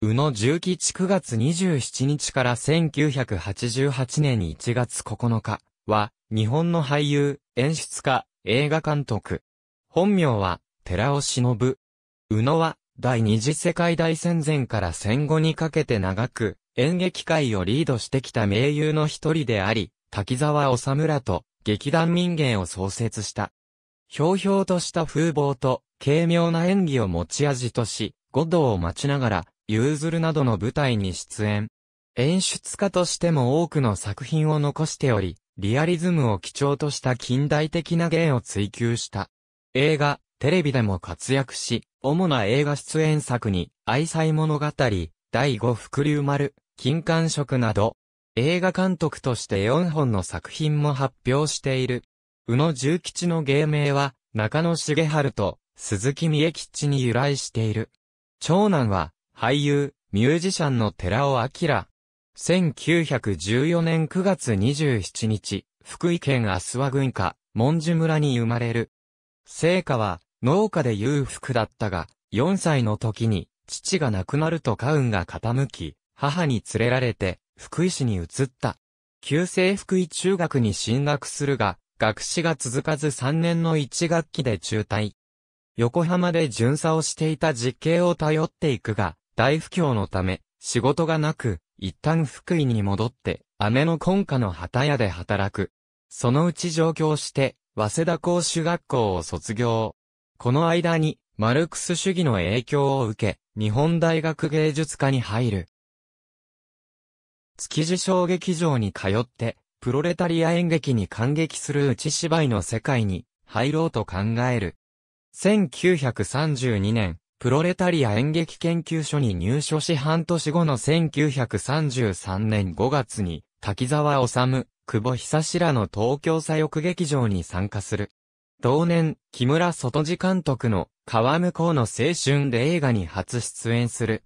宇野重吉9月27日から1988年1月9日は、日本の俳優、演出家、映画監督。本名は、寺尾忍。宇野は、第二次世界大戦前から戦後にかけて長く、演劇界をリードしてきた名優の一人であり、滝沢治村と、劇団民芸を創設した。ひょうひょうとした風貌と、軽妙な演技を持ち味とし、五道を待ちながら、ユーズルなどの舞台に出演。演出家としても多くの作品を残しており、リアリズムを基調とした近代的な芸を追求した。映画、テレビでも活躍し、主な映画出演作に、愛妻物語、第五福竜丸、金冠色など、映画監督として4本の作品も発表している。宇野重吉の芸名は、中野茂春と、鈴木美恵吉に由来している。長男は、俳優、ミュージシャンの寺尾明。1914年9月27日、福井県阿諏訪郡下、文殊村に生まれる。聖火は、農家で裕福だったが、4歳の時に、父が亡くなると家運が傾き、母に連れられて、福井市に移った。旧制福井中学に進学するが、学士が続かず3年の1学期で中退。横浜で巡査をしていた実刑を頼っていくが、大不況のため、仕事がなく、一旦福井に戻って、姉の根下の旗屋で働く。そのうち上京して、早稲田公主学校を卒業。この間に、マルクス主義の影響を受け、日本大学芸術科に入る。築地小劇場に通って、プロレタリア演劇に感激する内芝居の世界に入ろうと考える。1932年、プロレタリア演劇研究所に入所し半年後の1933年5月に、滝沢治、久保久志らの東京左翼劇場に参加する。同年、木村外地監督の川向こうの青春で映画に初出演する。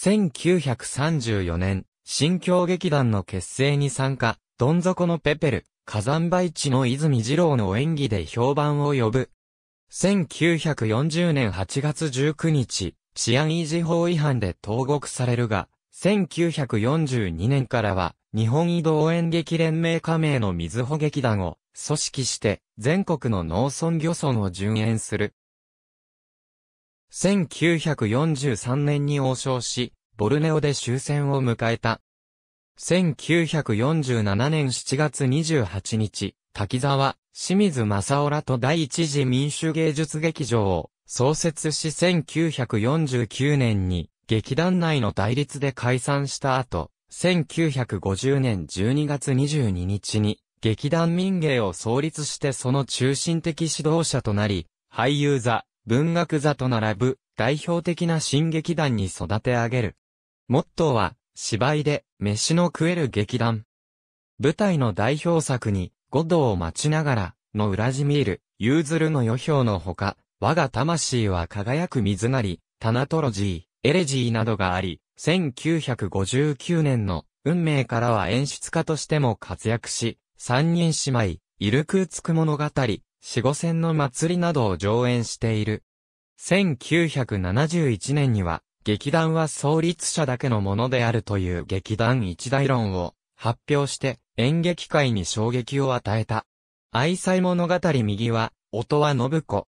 1934年、新京劇団の結成に参加、どん底のペペル、火山灰地の泉二郎の演技で評判を呼ぶ、1940年8月19日、治安維持法違反で投獄されるが、1942年からは、日本移動演劇連盟加盟の水穂劇団を組織して全国の農村漁村を順延する。1943年に王将し、ボルネオで終戦を迎えた。1947年7月28日、滝沢、清水正夫らと第一次民主芸術劇場を創設し1949年に劇団内の対立で解散した後、1950年12月22日に劇団民芸を創立してその中心的指導者となり、俳優座、文学座と並ぶ代表的な新劇団に育て上げる。モットーは芝居で飯の食える劇団。舞台の代表作に五度を待ちながら、のウラジミール、ユーズルの余表のほか、我が魂は輝く水なり、タナトロジー、エレジーなどがあり、1959年の運命からは演出家としても活躍し、三人姉妹、イルクーツク物語、四五戦の祭りなどを上演している。1971年には、劇団は創立者だけのものであるという劇団一大論を発表して、演劇界に衝撃を与えた。愛妻物語右は、音羽信子。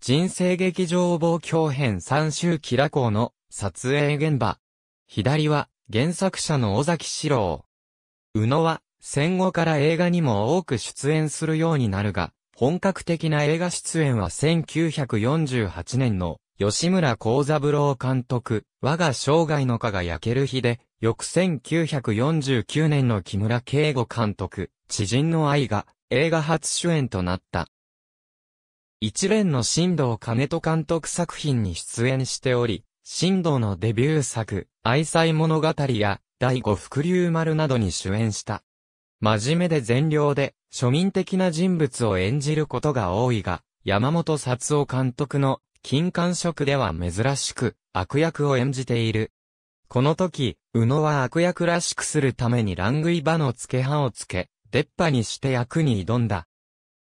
人生劇場望郷編三周キラ校の撮影現場。左は、原作者の尾崎史郎。宇野は、戦後から映画にも多く出演するようになるが、本格的な映画出演は1948年の吉村幸三郎監督、我が生涯の蚊が焼ける日で、翌1949年の木村敬吾監督、知人の愛が映画初主演となった。一連の新藤兼人監督作品に出演しており、新藤のデビュー作、愛妻物語や、第五福竜丸などに主演した。真面目で善良で、庶民的な人物を演じることが多いが、山本札夫監督の、金管職では珍しく、悪役を演じている。この時、宇野は悪役らしくするために乱食いバの付け刃をつけ、出っ歯にして役に挑んだ。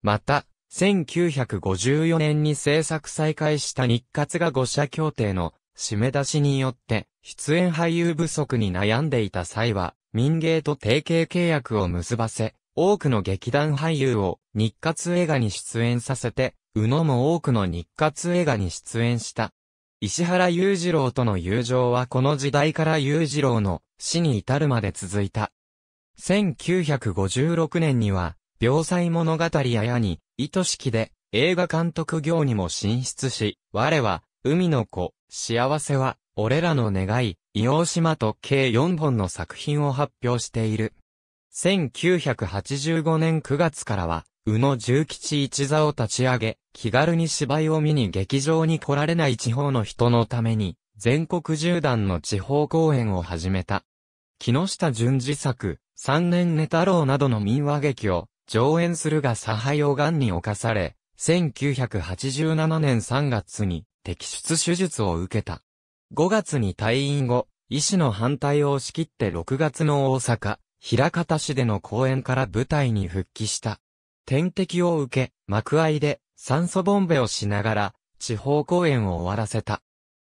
また、1954年に制作再開した日活が5社協定の締め出しによって、出演俳優不足に悩んでいた際は、民芸と提携契約を結ばせ、多くの劇団俳優を日活映画に出演させて、宇野も多くの日活映画に出演した。石原裕次郎との友情はこの時代から裕次郎の死に至るまで続いた。1956年には、病災物語ややに、愛しきで、映画監督業にも進出し、我は、海の子、幸せは、俺らの願い、硫黄島と計4本の作品を発表している。1985年9月からは、宇野重吉一座を立ち上げ、気軽に芝居を見に劇場に来られない地方の人のために、全国縦断の地方公演を始めた。木下淳二作、三年寝太郎などの民話劇を上演するが差配を癌に侵され、1987年3月に摘出手術を受けた。5月に退院後、医師の反対を押し切って6月の大阪、平方市での公演から舞台に復帰した。点滴を受け、幕間で酸素ボンベをしながら、地方公演を終わらせた。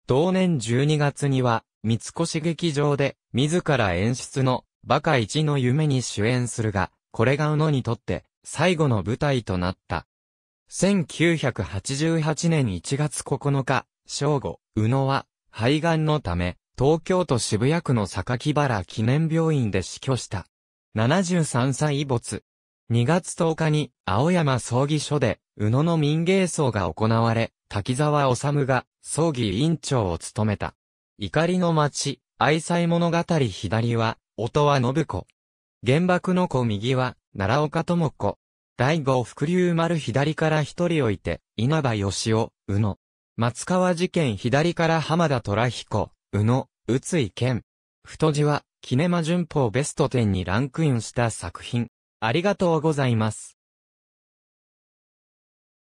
同年12月には、三越劇場で、自ら演出の、バカ一の夢に主演するが、これが宇野にとって、最後の舞台となった。1988年1月9日、正午、宇野は、肺がんのため、東京都渋谷区の榊原記念病院で死去した。73歳没。2月10日に青山葬儀所で宇野の民芸葬が行われ、滝沢治が葬儀委員長を務めた。怒りの街、愛妻物語左は、音は信子。原爆の子右は、奈良岡智子。第五福竜丸左から一人置いて、稲葉義雄、宇野。松川事件左から浜田虎彦、宇野。宇津井健。太字は、キネマ旬報ベスト10にランクインした作品。ありがとうございます。